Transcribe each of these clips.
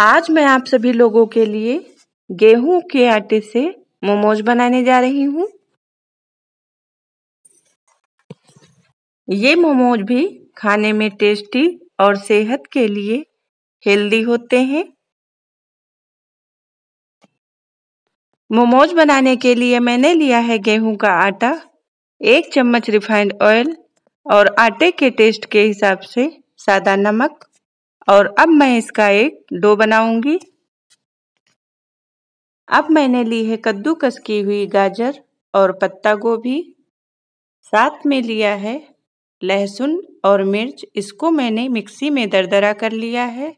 आज मैं आप सभी लोगों के लिए गेहूं के आटे से मोमोज बनाने जा रही हूं ये मोमोज भी खाने में टेस्टी और सेहत के लिए हेल्दी होते हैं मोमोज बनाने के लिए मैंने लिया है गेहूं का आटा एक चम्मच रिफाइंड ऑयल और आटे के टेस्ट के हिसाब से सादा नमक और अब मैं इसका एक डो बनाऊंगी अब मैंने ली है कद्दूकस की हुई गाजर और पत्ता गोभी साथ में लिया है लहसुन और मिर्च इसको मैंने मिक्सी में दरदरा कर लिया है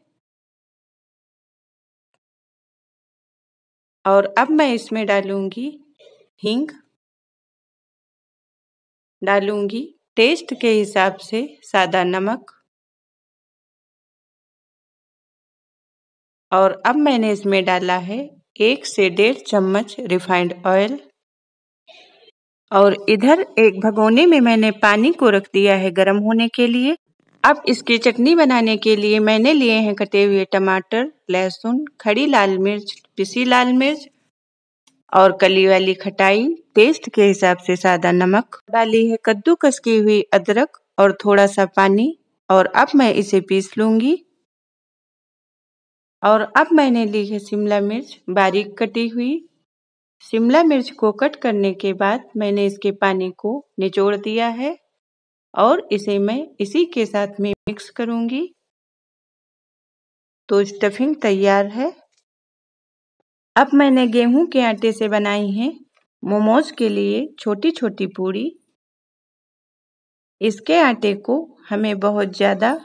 और अब मैं इसमें डालूंगी हींग डालूंगी टेस्ट के हिसाब से सादा नमक और अब मैंने इसमें डाला है एक से डेढ़ चम्मच रिफाइंड ऑयल और इधर एक भगोने में मैंने पानी को रख दिया है गर्म होने के लिए अब इसकी चटनी बनाने के लिए मैंने लिए हैं कटे हुए टमाटर लहसुन खड़ी लाल मिर्च पिसी लाल मिर्च और कली वाली खटाई टेस्ट के हिसाब से सादा नमक डाली है कद्दूकस की हुई अदरक और थोड़ा सा पानी और अब मैं इसे पीस लूंगी और अब मैंने ली है शिमला मिर्च बारीक कटी हुई शिमला मिर्च को कट करने के बाद मैंने इसके पानी को निचोड़ दिया है और इसे मैं इसी के साथ में मिक्स करूंगी तो स्टफिंग तैयार है अब मैंने गेहूं के आटे से बनाई है मोमोज के लिए छोटी छोटी पूड़ी इसके आटे को हमें बहुत ज़्यादा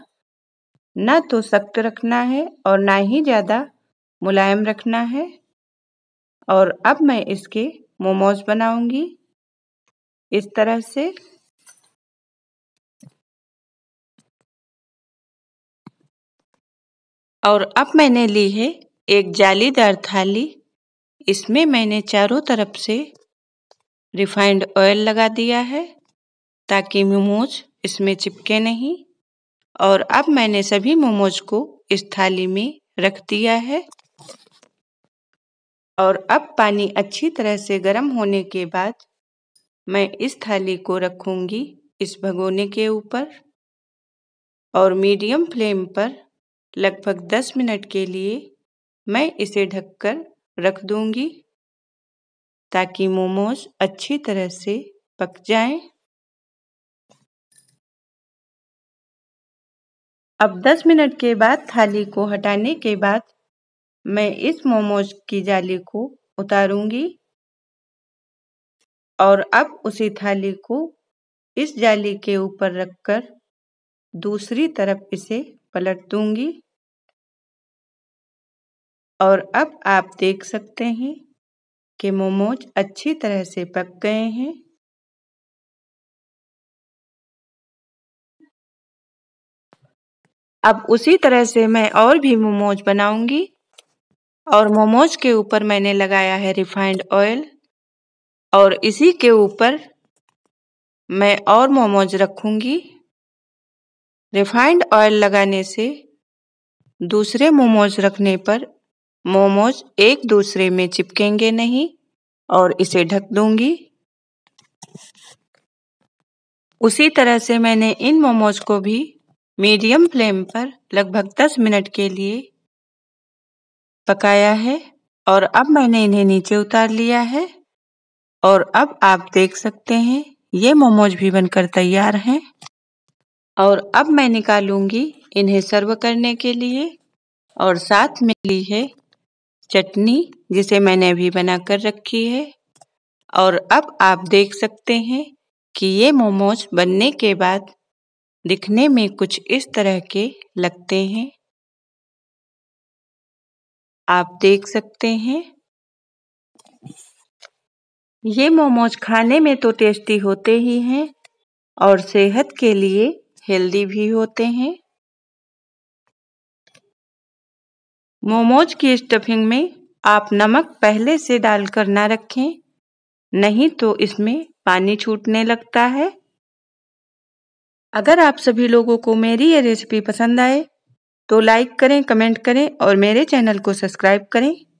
ना तो सख्त रखना है और ना ही ज़्यादा मुलायम रखना है और अब मैं इसके मोमोज बनाऊंगी इस तरह से और अब मैंने ली है एक जालीदार थाली इसमें मैंने चारों तरफ से रिफाइंड ऑयल लगा दिया है ताकि मोमोज इसमें चिपके नहीं और अब मैंने सभी मोमोज को इस थाली में रख दिया है और अब पानी अच्छी तरह से गर्म होने के बाद मैं इस थाली को रखूंगी इस भगोने के ऊपर और मीडियम फ्लेम पर लगभग 10 मिनट के लिए मैं इसे ढककर रख दूंगी ताकि मोमोज अच्छी तरह से पक जाएं अब 10 मिनट के बाद थाली को हटाने के बाद मैं इस मोमोज की जाली को उतारूंगी और अब उसी थाली को इस जाली के ऊपर रखकर दूसरी तरफ इसे पलट दूंगी और अब आप देख सकते हैं कि मोमोज अच्छी तरह से पक गए हैं अब उसी तरह से मैं और भी मोमोज बनाऊंगी और मोमोज के ऊपर मैंने लगाया है रिफाइंड ऑयल और इसी के ऊपर मैं और मोमोज रखूंगी रिफाइंड ऑयल लगाने से दूसरे मोमोज रखने पर मोमोज एक दूसरे में चिपकेंगे नहीं और इसे ढक दूंगी उसी तरह से मैंने इन मोमोज को भी मीडियम फ्लेम पर लगभग 10 मिनट के लिए पकाया है और अब मैंने इन्हें नीचे उतार लिया है और अब आप देख सकते हैं ये मोमोज भी बनकर तैयार हैं और अब मैं निकालूंगी इन्हें सर्व करने के लिए और साथ में ली है चटनी जिसे मैंने अभी बनाकर रखी है और अब आप देख सकते हैं कि ये मोमोज बनने के बाद दिखने में कुछ इस तरह के लगते हैं आप देख सकते हैं ये मोमोज खाने में तो टेस्टी होते ही हैं और सेहत के लिए हेल्दी भी होते हैं मोमोज की स्टफिंग में आप नमक पहले से डालकर ना रखें नहीं तो इसमें पानी छूटने लगता है अगर आप सभी लोगों को मेरी ये रेसिपी पसंद आए तो लाइक करें कमेंट करें और मेरे चैनल को सब्सक्राइब करें